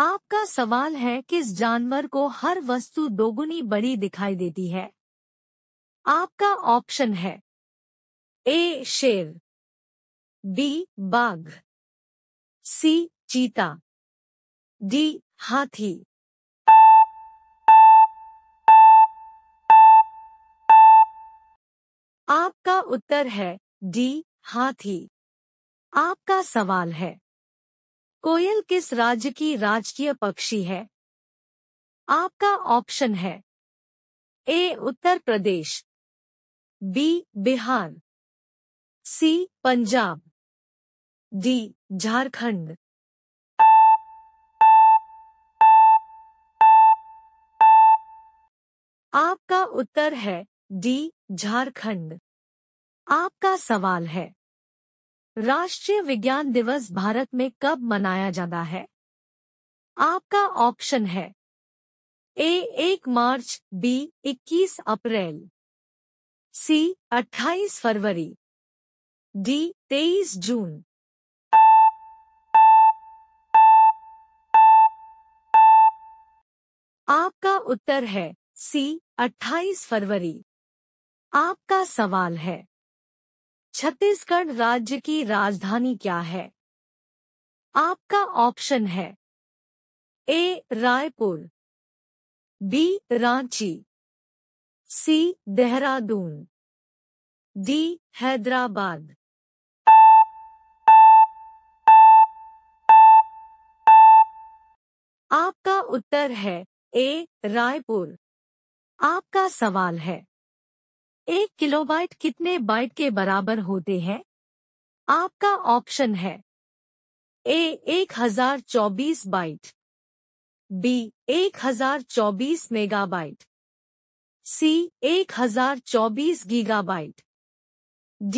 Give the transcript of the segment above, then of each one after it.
आपका सवाल है किस जानवर को हर वस्तु दोगुनी बड़ी दिखाई देती है आपका ऑप्शन है ए शेर बी बाघ सी चीता डी हाथी आपका उत्तर है डी हाथी आपका सवाल है कोयल किस राज्य की राजकीय पक्षी है आपका ऑप्शन है A Uttar Pradesh B Bihar C Punjab D Jharkhand आपका उत्तर है डी झारखंड आपका सवाल है राष्ट्रीय विज्ञान दिवस भारत में कब मनाया जाता है आपका ऑप्शन है ए एक मार्च बी इक्कीस अप्रैल सी अट्ठाईस फरवरी डी तेईस जून आपका उत्तर है सी 28 फरवरी आपका सवाल है छत्तीसगढ़ राज्य की राजधानी क्या है आपका ऑप्शन है A Raipur B Ranchi C Dehradun D Hyderabad आपका उत्तर है ए रायपुर आपका सवाल है एक किलोबाइट कितने बाइट के बराबर होते हैं आपका ऑप्शन है ए एक हजार चौबीस बाइट बी एक हजार चौबीस मेगाबाइट सी एक हजार चौबीस गीगाबाइट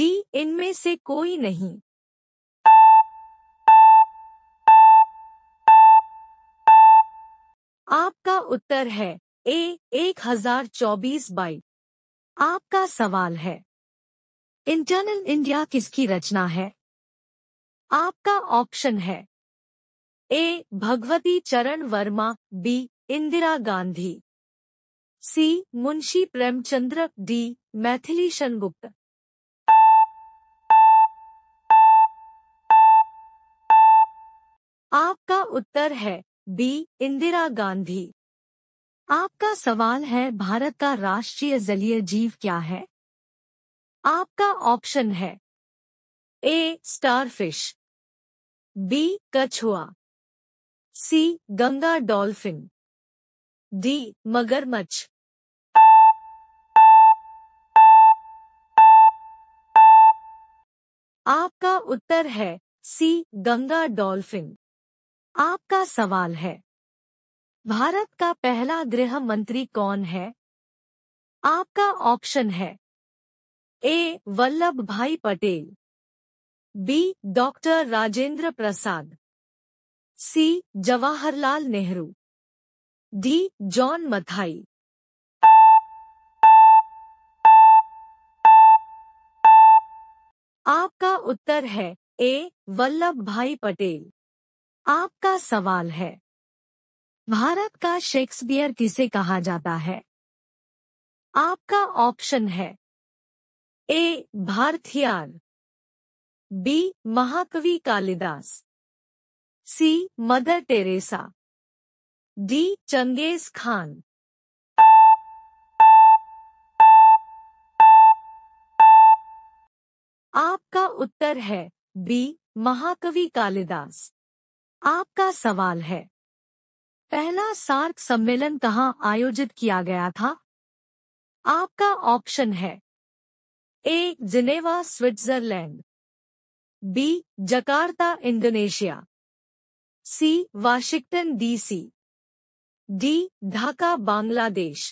डी इनमें से कोई नहीं आपका उत्तर है ए एक हजार चौबीस बाइट आपका सवाल है इंटरनल इंडिया किसकी रचना है आपका ऑप्शन है A Bhagwati Charan Verma B Indira Gandhi C Munshi Premchandra D Maithili शनगुप्त आपका उत्तर है बी इंदिरा गांधी आपका सवाल है भारत का राष्ट्रीय जलीय जीव क्या है आपका ऑप्शन है ए स्टारफिश बी कछुआ सी गंगा डॉल्फिन डी मगरमच्छ आपका उत्तर है सी गंगा डॉल्फिन आपका सवाल है भारत का पहला गृह मंत्री कौन है आपका ऑप्शन है A Vallabh Bhai Patel B doctor Rajendra Prasad C Jawaharlal Nehru D John Mathai आपका उत्तर है ए वल्लभ भाई पटेल आपका सवाल है भारत का शेक्सपियर किसे कहा जाता है आपका ऑप्शन है ए Bharathiyar B Mahakavi Kalidas C Mother Teresa D Genghis Khan आपका उत्तर है बी महाकवि कालिदास आपका सवाल है पहला सार्क सम्मेलन कहां आयोजित किया गया था आपका ऑप्शन है A Geneva Switzerland B Jakarta Indonesia C Washington DC D Dhaka Bangladesh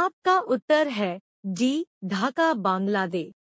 आपका उत्तर है डी ढाका बांग्लादेश